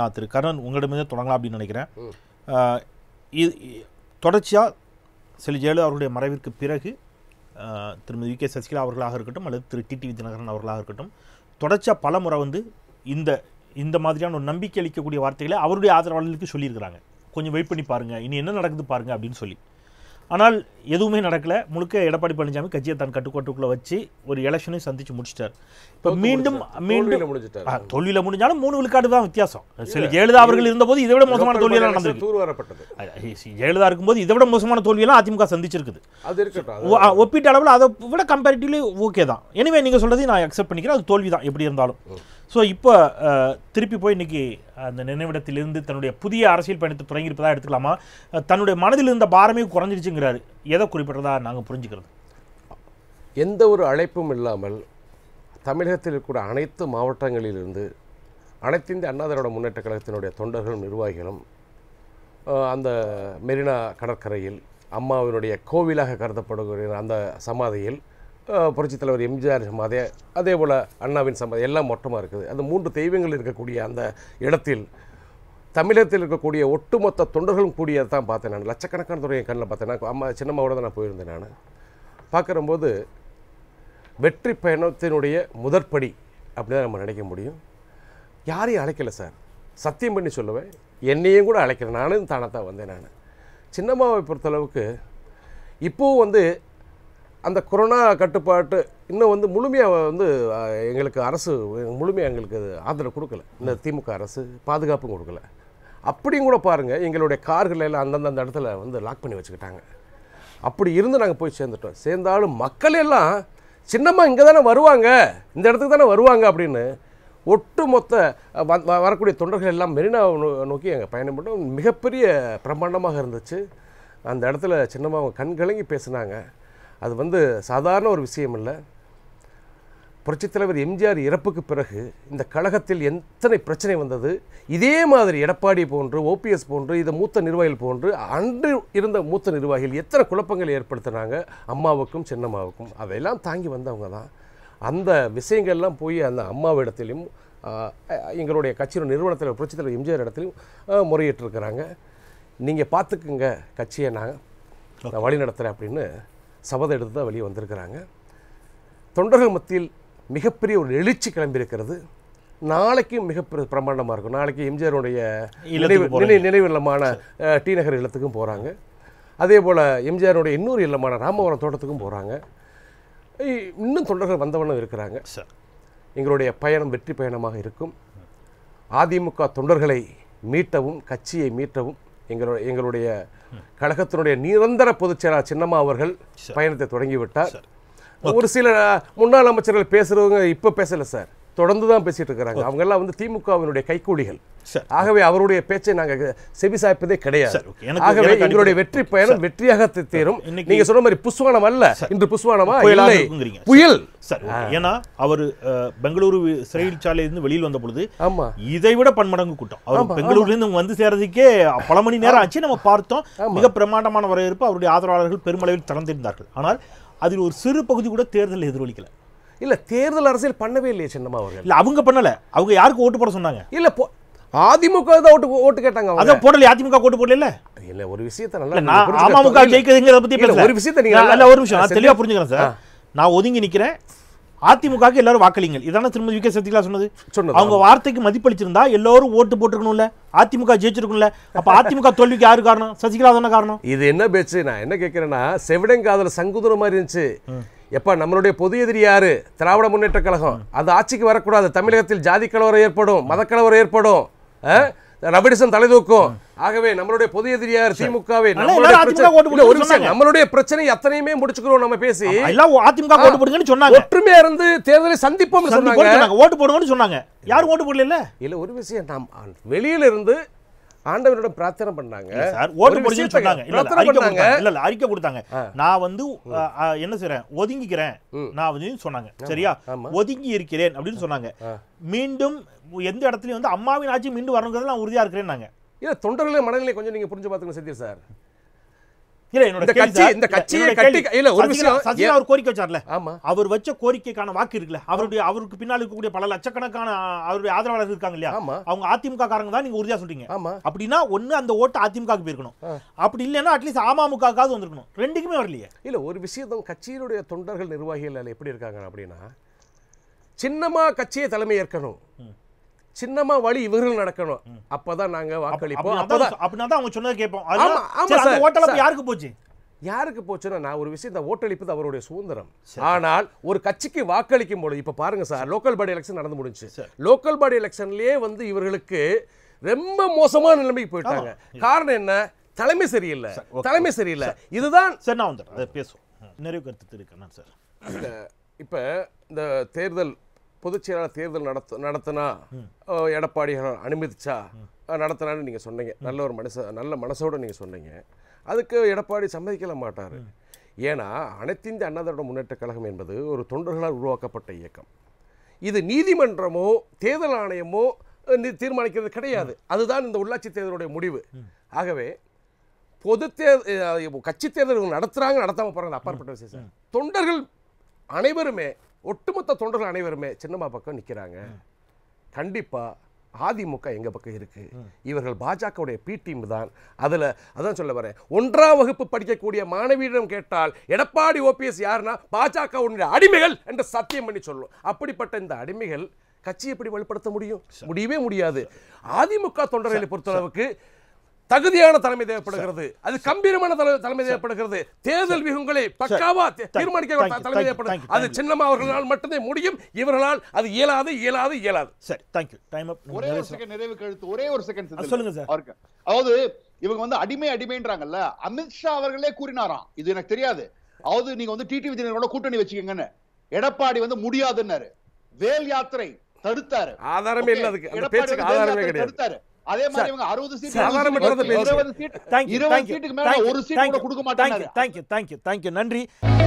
நான் திரு கர்ணன் உங்களிடமிருந்து தொடங்கலாம் அப்படின்னு நினைக்கிறேன் இது தொடர்ச்சியாக செல்வி ஜெயலலிதா அவர்களுடைய மறைவிற்கு பிறகு திருமதி வி கே சசிகலா அவர்களாக இருக்கட்டும் அல்லது திரு டி டி விஜயநகரன் அவர்களாக இருக்கட்டும் தொடர்ச்சியாக பல முறை வந்து இந்த இந்த மாதிரியான ஒரு நம்பிக்கை அளிக்கக்கூடிய வார்த்தைகளை அவருடைய ஆதரவாளர்களுக்கு சொல்லியிருக்கிறாங்க கொஞ்சம் வெயிட் பண்ணி பாருங்கள் இனி என்ன நடக்குது பாருங்கள் அப்படின்னு சொல்லி ஆனால் எதுவுமே நடக்கலை முழுக்க எடப்பாடி பழனிசாமி கட்சியை தன் கட்டுக்கோட்டுக்குள்ளே வச்சு ஒரு எலெக்ஷனையும் சந்திச்சு முடிச்சிட்டார் இப்போ மீண்டும் மீண்டும் தோல்வியில் முடிஞ்சாலும் மூணு விழுக்காடு தான் வித்தியாசம் சரி ஜெயலலிதா அவர்கள் இருந்தபோது இதை விட மோசமான தோல்வியெல்லாம் நடந்திருக்கு தூர்வாரப்பட்டது ஜெயலலிதா இருக்கும்போது இதை விட மோசமான தோல்வியெல்லாம் அதிமுக சந்திச்சிருக்குது ஒப்பீட்டு அளவில் அதை விட கம்பேரிட்டிவ்லி ஓகே தான் எனவே நீங்கள் சொல்கிறதையும் நான் அக்செப்ட் பண்ணிக்கிறேன் அது தோல்வி தான் எப்படி இருந்தாலும் ஸோ இப்போ திருப்பி போய் இன்றைக்கி அந்த நினைவிடத்திலிருந்து தன்னுடைய புதிய அரசியல் பயணத்தை தொடங்கியிருப்பதாக எடுத்துக்கலாமா தன்னுடைய மனதில் இருந்த பாரமே குறைஞ்சிருச்சுங்கிறாரு எதை குறிப்பிட்டதா நாங்கள் புரிஞ்சுக்கிறது எந்த ஒரு அழைப்பும் இல்லாமல் தமிழகத்தில் இருக்கக்கூடிய அனைத்து மாவட்டங்களிலிருந்து அனைத்து இந்திய அண்ணா திராவிட முன்னேற்ற கழகத்தினுடைய தொண்டர்களும் நிர்வாகிகளும் அந்த மெரினா கடற்கரையில் அம்மாவினுடைய கோவிலாக கருதப்படுகிற அந்த சமாதியில் புரட்சித் தலைவர் எம்ஜிஆர் சமாதே அதே போல் அண்ணாவின் சமாதி எல்லாம் மொட்டமாக இருக்குது அந்த மூன்று தெய்வங்கள் இருக்கக்கூடிய அந்த இடத்தில் தமிழகத்தில் இருக்கக்கூடிய ஒட்டுமொத்த தொண்டர்களும் கூடியதை தான் பார்த்தேன் நான் லட்சக்கணக்கான துறையை கண்ணில் பார்த்தேன் நான் அம்மா சின்னம்மாவோட தான் நான் போயிருந்தேன் நான் பார்க்குறம்போது வெற்றி பயணத்தினுடைய முதற்படி அப்படின்னு நம்ம நினைக்க முடியும் யாரையும் அழைக்கலை சார் சத்தியம் பண்ணி சொல்லுவேன் என்னையும் கூட அழைக்கிறேன் நானும் தானே தான் வந்தேன் நான் சின்னம்மாவை பொறுத்தளவுக்கு இப்போவும் வந்து அந்த கொரோனா கட்டுப்பாட்டு இன்னும் வந்து முழுமையாக வந்து எங்களுக்கு அரசு முழுமையாக எங்களுக்கு ஆதரவு கொடுக்கல இந்த திமுக அரசு பாதுகாப்பும் கொடுக்கல அப்படியும் கூட பாருங்கள் எங்களுடைய கார்கள் எல்லாம் அந்த இடத்துல வந்து லாக் பண்ணி வச்சுக்கிட்டாங்க அப்படி இருந்து நாங்கள் போய் சேர்ந்துட்டோம் சேர்ந்தாலும் மக்கள் எல்லாம் சின்னம்மா இங்கே தானே வருவாங்க இந்த இடத்துக்கு தானே வருவாங்க அப்படின்னு ஒட்டு மொத்த வரக்கூடிய தொண்டர்கள் எல்லாம் மெரினா நோக்கி எங்கள் பயணம் பண்ணோம் மிகப்பெரிய பிரம்மாண்டமாக இருந்துச்சு அந்த இடத்துல சின்னம்மா அவங்க கண்கலங்கி பேசினாங்க அது வந்து சாதாரண ஒரு விஷயம் இல்லை தலைவர் எம்ஜிஆர் இறப்புக்கு பிறகு இந்த கழகத்தில் எத்தனை பிரச்சனை வந்தது இதே மாதிரி எடப்பாடி போன்று ஓபிஎஸ் போன்று இதை மூத்த நிர்வாகிகள் போன்று அன்று இருந்த மூத்த நிர்வாகிகள் எத்தனை குழப்பங்களை ஏற்படுத்தினாங்க அம்மாவுக்கும் சின்னம்மாவுக்கும் அதையெல்லாம் தாங்கி வந்தவங்க தான் அந்த விஷயங்கள்லாம் போய் அந்த அம்மாவிடத்திலையும் எங்களுடைய கட்சியின் நிறுவனத்தில் தலைவர் எம்ஜிஆர் இடத்துலையும் முறையிட்டிருக்கிறாங்க நீங்கள் பார்த்துக்குங்க கட்சியை நான் வழி நடத்துகிறேன் அப்படின்னு சபதம் எடுத்து தான் வெளியே வந்திருக்கிறாங்க தொண்டர்கள் மத்தியில் மிகப்பெரிய ஒரு எழுச்சி கிளம்பியிருக்கிறது நாளைக்கும் மிகப்பெரிய பிரமாண்டமாக இருக்கும் நாளைக்கு எம்ஜிஆருடைய நினைவு நினைவு இல்லமான டி நகர் இல்லத்துக்கும் போகிறாங்க அதே போல் எம்ஜிஆருடைய இன்னொரு இல்லமான ராமபுரம் தோட்டத்துக்கும் போகிறாங்க இன்னும் தொண்டர்கள் வந்தவனும் இருக்கிறாங்க எங்களுடைய பயணம் வெற்றி பயணமாக இருக்கும் அதிமுக தொண்டர்களை மீட்டவும் கட்சியை மீட்டவும் எங்களோட எங்களுடைய கழகத்தினுடைய நிரந்தர பொதுச் செயலாளர் சின்னம்மா அவர்கள் பயணத்தை தொடங்கிவிட்டார் ஒரு சில முன்னாள் அமைச்சர்கள் பேசுறவங்க இப்போ பேசலை சார் தொடர்ந்து தான் பேசிகிட்டு இருக்கிறாங்க அவங்கெல்லாம் வந்து திமுகவினுடைய கைக்கூலிகள் ஆகவே அவருடைய பேச்சை நாங்கள் செவிசாய்ப்பதே கிடையாது ஆகவே எங்களுடைய வெற்றி பயணம் வெற்றியாக தீரும் நீங்க சொன்ன மாதிரி புஸ்வானம் அல்ல இன்று புஸ்வானமா புயல் ஏன்னா அவர் பெங்களூரு சிறையில் இருந்து வெளியில் வந்த பொழுது ஆமா இதை விட பன்மடங்கு கூட்டம் அவர் பெங்களூர்ல இருந்து வந்து சேர்றதுக்கே பல மணி நேரம் ஆச்சு நம்ம பார்த்தோம் மிக பிரமாண்டமான வரவேற்பு அவருடைய ஆதரவாளர்கள் பெருமளவில் திறந்திருந்தார்கள் ஆனால் அதில் ஒரு சிறு பகுதி கூட தேர்தல் எதிரொலிக்கல இல்லை தேர்தல் அரசியல் பண்ணவே இல்லையே சின்னமா அவர்கள் இல்லை அவங்க பண்ணலை அவங்க யாருக்கு ஓட்டு போட சொன்னாங்க இல்லை அதிமுக தான் ஓட்டு ஓட்டு கேட்டாங்க அதான் போடல அதிமுக ஓட்டு போடல இல்ல ஒரு விஷயத்த நல்லா அமமுக ஜெயிக்கிறதுங்கிறத பத்தி ஒரு விஷயத்த நீங்க நல்ல ஒரு தெளிவா புரிஞ்சுக்கிறேன் சார் நான் ஒதுங்கி நிக்கிறேன் அதிமுக எல்லாரும் வாக்களிங்க இதான திருமதி விகே சக்திகளா சொன்னது சொன்னது அவங்க வார்த்தைக்கு மதிப்பளிச்சிருந்தா எல்லாரும் ஓட்டு போட்டுக்கணும்ல அதிமுக ஜெயிச்சிருக்கும்ல அப்ப அதிமுக தோல்விக்கு யாரு காரணம் சசிகலா தானே காரணம் இது என்ன பேச்சு நான் என்ன கேட்கிறேன்னா செவிடன் காதல மாதிரி இருந்துச்சு எப்போ நம்மளுடைய பொது எதிரி யார் திராவிட முன்னேற்ற கழகம் அது ஆட்சிக்கு வரக்கூடாது தமிழகத்தில் ஜாதி கலவரம் ஏற்படும் மதக்கலவரம் ஏற்படும் தலை தலைதூக்கும் ஆகவே நம்மளுடைய பொது எதிரியார் திமுகவே நம்மளுடைய பிரச்சனை அத்தனையுமே முடிச்சுக்கிறோம் நம்ம பேசி அதிமுக ஓட்டு சொன்னாங்க ஒற்றுமையா இருந்து தேர்தலை சந்திப்போம் ஓட்டு போடுங்க சொன்னாங்க யாரும் ஓட்டு போடல இல்ல ஒரு விஷயம் நாம் வெளியில இருந்து ஆண்டவரோட பிரார்த்தனை பண்ணாங்க சார் ஓட்டு முடிஞ்சு சொன்னாங்க இல்ல அறிக்கை கொடுத்தாங்க நான் வந்து என்ன செய்றேன் ஒதுங்கிக்கிறேன் நான் வந்து சொன்னாங்க சரியா ஒதுங்கி இருக்கிறேன் அப்படின்னு சொன்னாங்க மீண்டும் எந்த இடத்துலயும் வந்து அம்மாவின் ஆட்சி மீண்டும் வரணுங்கிறது நான் உறுதியா இருக்கிறேன் நாங்க இல்ல தொண்டர்களின் மனநிலை கொஞ்சம் நீங்க புரிஞ்சு பாத்துக்கணும் சத்யா சார் அவர் வச்ச கோரிக்கைக்கான வாக்கு இருக்குல்ல அவருடைய அவருக்கு பின்னால் இருக்கக்கூடிய பல லட்சக்கணக்கான அவருடைய ஆதரவாளர்கள் இருக்காங்க இல்லையா அவங்க அதிமுக காரங்க தான் நீங்க சொல்றீங்க ஆமா அப்படின்னா ஒண்ணு அந்த போயிருக்கணும் அப்படி அட்லீஸ்ட் வந்திருக்கணும் இல்ல ஒரு கட்சியினுடைய தொண்டர்கள் நிர்வாகிகள் எப்படி இருக்காங்க அப்படின்னா சின்னமா கட்சியை தலைமை ஏற்கணும் சின்னமா வழி இவர்கள் நடக்கணும் அப்பதான் நாங்க வாக்களிப்போம் யாருக்கு போச்சு யாருக்கு போச்சுன்னா நான் ஒரு விஷயம் இந்த ஓட்டளிப்பு அவருடைய சுதந்திரம் ஆனால் ஒரு கட்சிக்கு வாக்களிக்கும் பொழுது இப்ப பாருங்க சார் லோக்கல் பாடி எலெக்ஷன் நடந்து முடிஞ்சு லோக்கல் பாடி எலெக்ஷன்லயே வந்து இவர்களுக்கு ரொம்ப மோசமான நிலைமைக்கு போயிட்டாங்க காரணம் என்ன தலைமை சரியில்லை தலைமை சரியில்லை இதுதான் சார் நான் வந்து பேசுவோம் நிறைவு கருத்து இருக்கேன் சார் இப்போ இந்த தேர்தல் பொதுச் தேர்தல் நடத்த நடத்தினா எடப்பாடி அனுமதிச்சா நடத்தினான்னு நீங்கள் சொன்னீங்க நல்ல ஒரு மனச நல்ல மனசோடு நீங்கள் சொன்னீங்க அதுக்கு எடப்பாடி சம்மதிக்கல மாட்டார் ஏன்னா அனைத்திந்திய அண்ணாதரோட முன்னேற்றக் முன்னேற்ற கழகம் என்பது ஒரு தொண்டர்களால் உருவாக்கப்பட்ட இயக்கம் இது நீதிமன்றமோ தேர்தல் ஆணையமோ தீர்மானிக்கிறது கிடையாது அதுதான் இந்த உள்ளாட்சி தேர்தலுடைய முடிவு ஆகவே பொது தேர்தல் கட்சி தேர்தல் நடத்துகிறாங்க நடத்தாமல் போகிறாங்க அப்பாற்பட்ட விஷயம் தொண்டர்கள் அனைவருமே ஒட்டுமொத்த தொண்டர்கள் அனைவருமே சின்னம்மா பக்கம் நிற்கிறாங்க கண்டிப்பாக அதிமுக எங்கள் பக்கம் இருக்குது இவர்கள் பாஜகவுடைய பி டீம் தான் அதில் அதான் சொல்ல வரேன் ஒன்றாம் வகுப்பு படிக்கக்கூடிய மாணவியிடம் கேட்டால் எடப்பாடி ஓபிஎஸ் யாருன்னா பாஜகவுடைய அடிமைகள் என்று சத்தியம் பண்ணி சொல்லும் அப்படிப்பட்ட இந்த அடிமைகள் கட்சியை எப்படி வலுப்படுத்த முடியும் முடியவே முடியாது அதிமுக தொண்டர்களை பொறுத்தளவுக்கு தகுதியான தலைமை தேவைப்படுகிறது அது கம்பீரமான தலைமை தேவைப்படுகிறது தேர்தல் விகுங்களை பக்காவா தீர்மானிக்க தலைமை தேவைப்படுகிறது அது சின்னமா அவர்களால் மட்டுமே முடியும் இவர்களால் அது இயலாது இயலாது இயலாது சரி தேங்க்யூ டைம் அப் ஒரே ஒரு செகண்ட் நிறைவு கழுத்து ஒரே ஒரு செகண்ட் சொல்லுங்க சார் அதாவது இவங்க வந்து அடிமை அடிமைன்றாங்கல்ல அமித்ஷா அவர்களே கூறினாராம் இது எனக்கு தெரியாது அதாவது நீங்க வந்து டிடி விஜயனோட கூட்டணி வச்சுக்கோங்கன்னு எடப்பாடி வந்து முடியாதுன்னாரு வேல் யாத்திரை தடுத்தாரு ஆதாரமே இல்ல அதுக்கு தடுத்தாரு அதே மாதிரி இவங்க 60 சீட் சாதாரண சீட் 20 சீட் 20 சீட்டுக்கு மேல ஒரு சீட் கூட கொடுக்க மாட்டாங்க thank you thank you thank you நன்றி